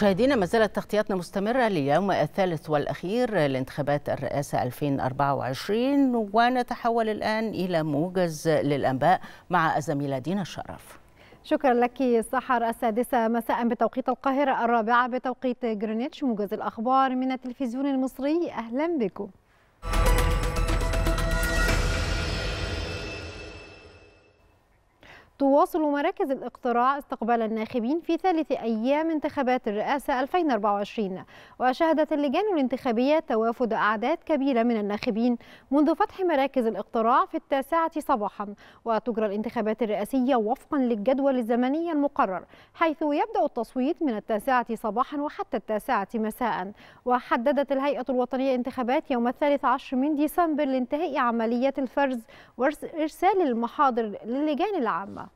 مشاهدينا ما زالت تغطياتنا مستمرة ليوم الثالث والأخير لانتخابات الرئاسة 2024 ونتحول الآن إلى موجز للأنباء مع الزميلة دينا الشرف شكرا لك سحر السادسة مساء بتوقيت القاهرة الرابعة بتوقيت جرينتش موجز الأخبار من التلفزيون المصري أهلا بكم تواصل مراكز الاقتراع استقبال الناخبين في ثالث أيام انتخابات الرئاسة 2024 وشهدت اللجان الانتخابية توافد أعداد كبيرة من الناخبين منذ فتح مراكز الاقتراع في التاسعة صباحا وتجرى الانتخابات الرئاسية وفقا للجدول الزمني المقرر حيث يبدأ التصويت من التاسعة صباحا وحتى التاسعة مساء وحددت الهيئة الوطنية انتخابات يوم الثالث عشر من ديسمبر لانتهاء عملية الفرز وارسال المحاضر للجان العامة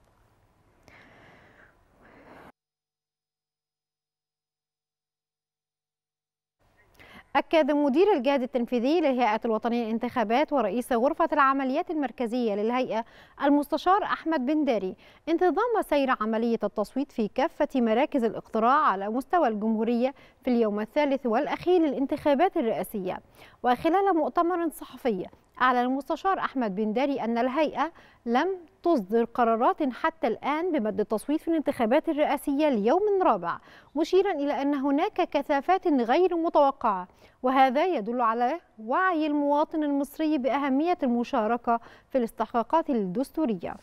أكد مدير الجهاز التنفيذي للهيئة الوطنية للانتخابات ورئيس غرفة العمليات المركزية للهيئة المستشار أحمد بن داري انتظام سير عملية التصويت في كافة مراكز الاقتراع على مستوى الجمهورية في اليوم الثالث والأخير للانتخابات الرئاسية وخلال مؤتمر صحفي أعلن المستشار أحمد بن داري أن الهيئة لم تصدر قرارات حتى الآن بمد التصويت في الانتخابات الرئاسية ليوم رابع مشيرا إلى أن هناك كثافات غير متوقعة وهذا يدل على وعي المواطن المصري بأهمية المشاركة في الاستحقاقات الدستورية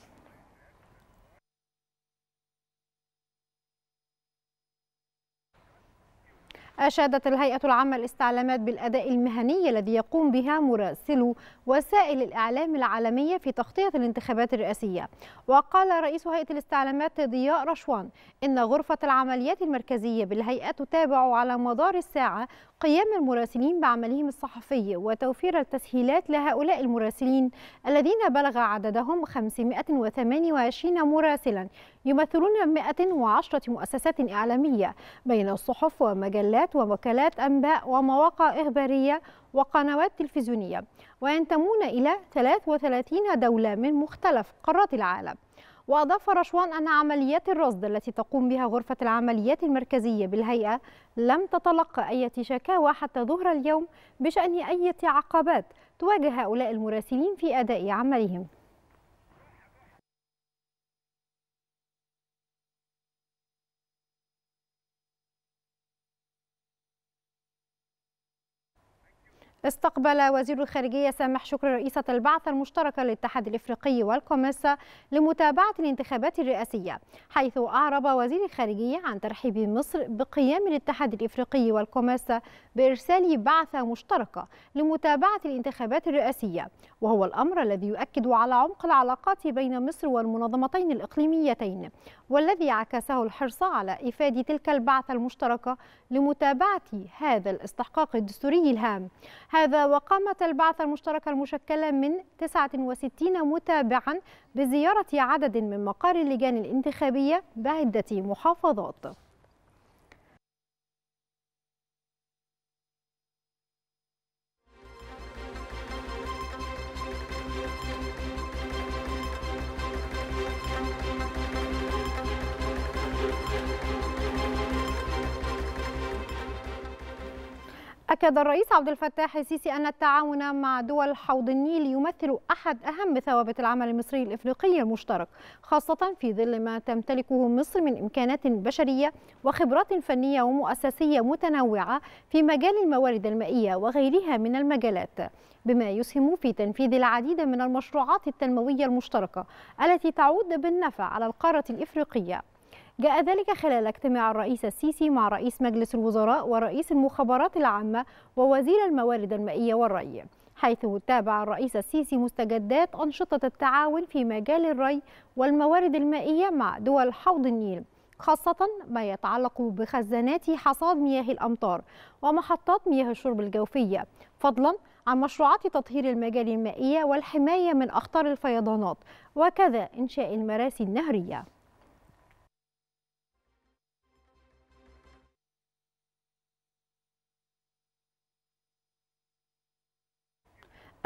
أشادت الهيئة العامة للاستعلامات بالأداء المهني الذي يقوم بها مراسلو وسائل الإعلام العالمية في تغطية الانتخابات الرئاسية وقال رئيس هيئة الاستعلامات ضياء رشوان إن غرفة العمليات المركزية بالهيئة تتابع على مدار الساعة قيام المراسلين بعملهم الصحفي وتوفير التسهيلات لهؤلاء المراسلين الذين بلغ عددهم 528 مراسلا يمثلون 110 مؤسسات إعلامية بين الصحف ومجلات ووكالات أنباء ومواقع إخبارية وقنوات تلفزيونية وينتمون إلى 33 دولة من مختلف قارات العالم وأضاف رشوان أن عمليات الرصد التي تقوم بها غرفة العمليات المركزية بالهيئة لم تتلق أي شكاوى حتى ظهر اليوم بشأن أي عقبات تواجه هؤلاء المراسلين في أداء عملهم استقبل وزير الخارجية سامح شكر رئيسة البعثة المشتركة للاتحاد الإفريقي والكوميسا لمتابعة الانتخابات الرئاسية حيث أعرب وزير الخارجية عن ترحيب مصر بقيام الاتحاد الإفريقي والكوميسا بإرسال بعثة مشتركة لمتابعة الانتخابات الرئاسية وهو الأمر الذي يؤكد على عمق العلاقات بين مصر والمنظمتين الإقليميتين والذي عكسه الحرص على إفادة تلك البعثة المشتركة لمتابعة هذا الاستحقاق الدستوري الهام هذا وقامت البعثة المشتركة المشكلة من 69 متابعا بزيارة عدد من مقار اللجان الانتخابية بعدة محافظات أكد الرئيس عبد الفتاح السيسي أن التعاون مع دول حوض النيل يمثل أحد أهم ثوابت العمل المصري الإفريقي المشترك خاصة في ظل ما تمتلكه مصر من إمكانات بشرية وخبرات فنية ومؤسسية متنوعة في مجال الموارد المائية وغيرها من المجالات بما يسهم في تنفيذ العديد من المشروعات التنموية المشتركة التي تعود بالنفع على القارة الإفريقية جاء ذلك خلال اجتماع الرئيس السيسي مع رئيس مجلس الوزراء ورئيس المخابرات العامة ووزير الموارد المائية والري حيث تابع الرئيس السيسي مستجدات أنشطة التعاون في مجال الري والموارد المائية مع دول حوض النيل خاصة ما يتعلق بخزانات حصاد مياه الأمطار ومحطات مياه الشرب الجوفية فضلا عن مشروعات تطهير المجال المائية والحماية من أخطار الفيضانات وكذا إنشاء المراسي النهرية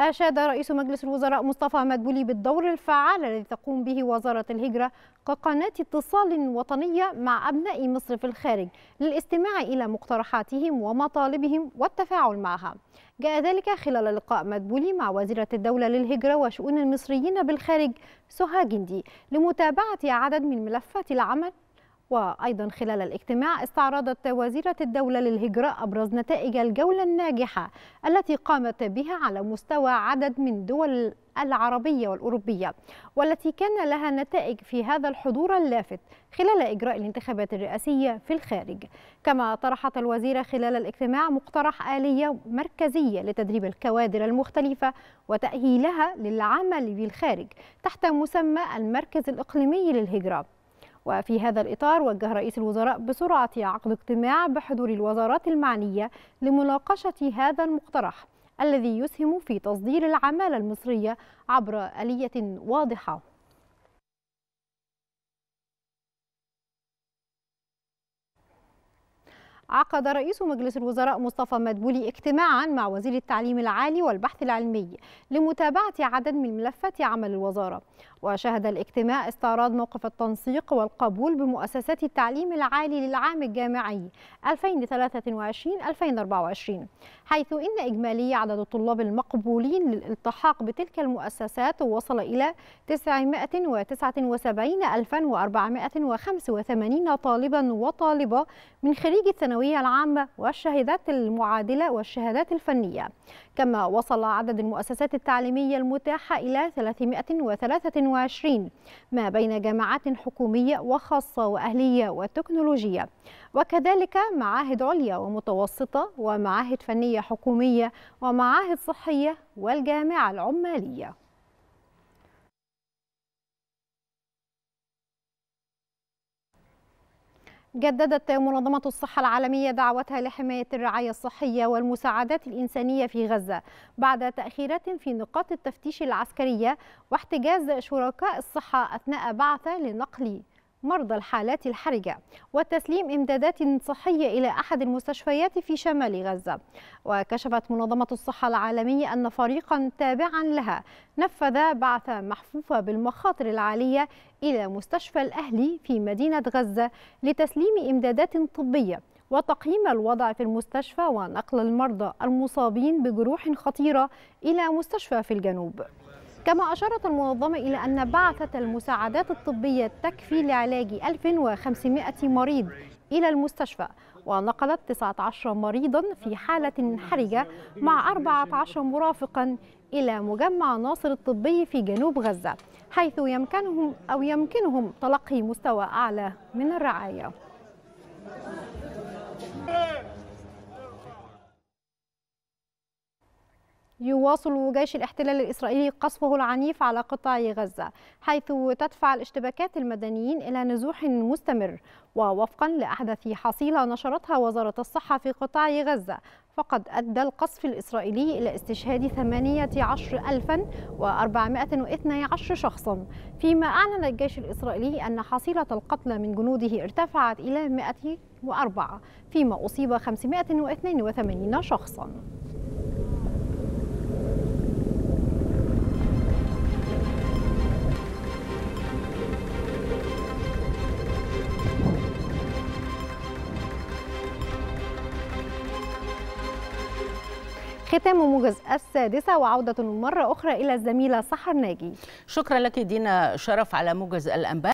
أشاد رئيس مجلس الوزراء مصطفى مدبولي بالدور الفعال الذي تقوم به وزارة الهجرة كقناة اتصال وطنية مع أبناء مصر في الخارج للاستماع إلى مقترحاتهم ومطالبهم والتفاعل معها جاء ذلك خلال لقاء مدبولي مع وزيرة الدولة للهجرة وشؤون المصريين بالخارج سهاجندي جندي لمتابعة عدد من ملفات العمل وأيضا خلال الاجتماع استعرضت وزيرة الدولة للهجرة أبرز نتائج الجولة الناجحة التي قامت بها على مستوى عدد من دول العربية والأوروبية والتي كان لها نتائج في هذا الحضور اللافت خلال إجراء الانتخابات الرئاسية في الخارج كما طرحت الوزيرة خلال الاجتماع مقترح آلية مركزية لتدريب الكوادر المختلفة وتأهيلها للعمل بالخارج تحت مسمى المركز الإقليمي للهجرة وفي هذا الإطار وجه رئيس الوزراء بسرعة عقد اجتماع بحضور الوزارات المعنية لمناقشة هذا المقترح الذي يسهم في تصدير العمالة المصرية عبر آلية واضحة عقد رئيس مجلس الوزراء مصطفى مدبولي اجتماعا مع وزير التعليم العالي والبحث العلمي لمتابعة عدد من ملفات عمل الوزارة وشهد الاجتماع استعراض موقف التنسيق والقبول بمؤسسات التعليم العالي للعام الجامعي 2023-2024 حيث إن إجمالي عدد الطلاب المقبولين للالتحاق بتلك المؤسسات وصل إلى 979485 طالبا وطالبة من خريج الثانوية الثانوية العامة والشهادات المعادلة والشهادات الفنية كما وصل عدد المؤسسات التعليمية المتاحة إلى 323 ما بين جامعات حكومية وخاصة وأهلية وتكنولوجية وكذلك معاهد عليا ومتوسطة ومعاهد فنية حكومية ومعاهد صحية والجامعة العمالية جددت منظمة الصحة العالمية دعوتها لحماية الرعاية الصحية والمساعدات الإنسانية في غزة بعد تأخيرات في نقاط التفتيش العسكرية واحتجاز شركاء الصحة أثناء بعثة لنقل مرضى الحالات الحرجة وتسليم إمدادات صحية إلى أحد المستشفيات في شمال غزة وكشفت منظمة الصحة العالمية أن فريقا تابعا لها نفذ بعث محفوفة بالمخاطر العالية إلى مستشفى الأهلي في مدينة غزة لتسليم إمدادات طبية وتقييم الوضع في المستشفى ونقل المرضى المصابين بجروح خطيرة إلى مستشفى في الجنوب كما أشارت المنظمة إلى أن بعثت المساعدات الطبية تكفي لعلاج 1500 مريض إلى المستشفى ونقلت 19 مريضا في حالة حرجة مع 14 مرافقا إلى مجمع ناصر الطبي في جنوب غزة حيث يمكنهم أو يمكنهم تلقي مستوى أعلى من الرعاية يواصل جيش الاحتلال الإسرائيلي قصفه العنيف على قطاع غزة حيث تدفع الاشتباكات المدنيين إلى نزوح مستمر ووفقا لأحدث حصيلة نشرتها وزارة الصحة في قطاع غزة فقد أدى القصف الإسرائيلي إلى استشهاد 18412 شخصا فيما أعلن الجيش الإسرائيلي أن حصيلة القتلى من جنوده ارتفعت إلى 104 فيما أصيب 582 شخصا ختام موجز السادسة وعودة مرة أخرى إلى الزميلة سحر ناجي شكرا لك دينا شرف على موجز الأنباء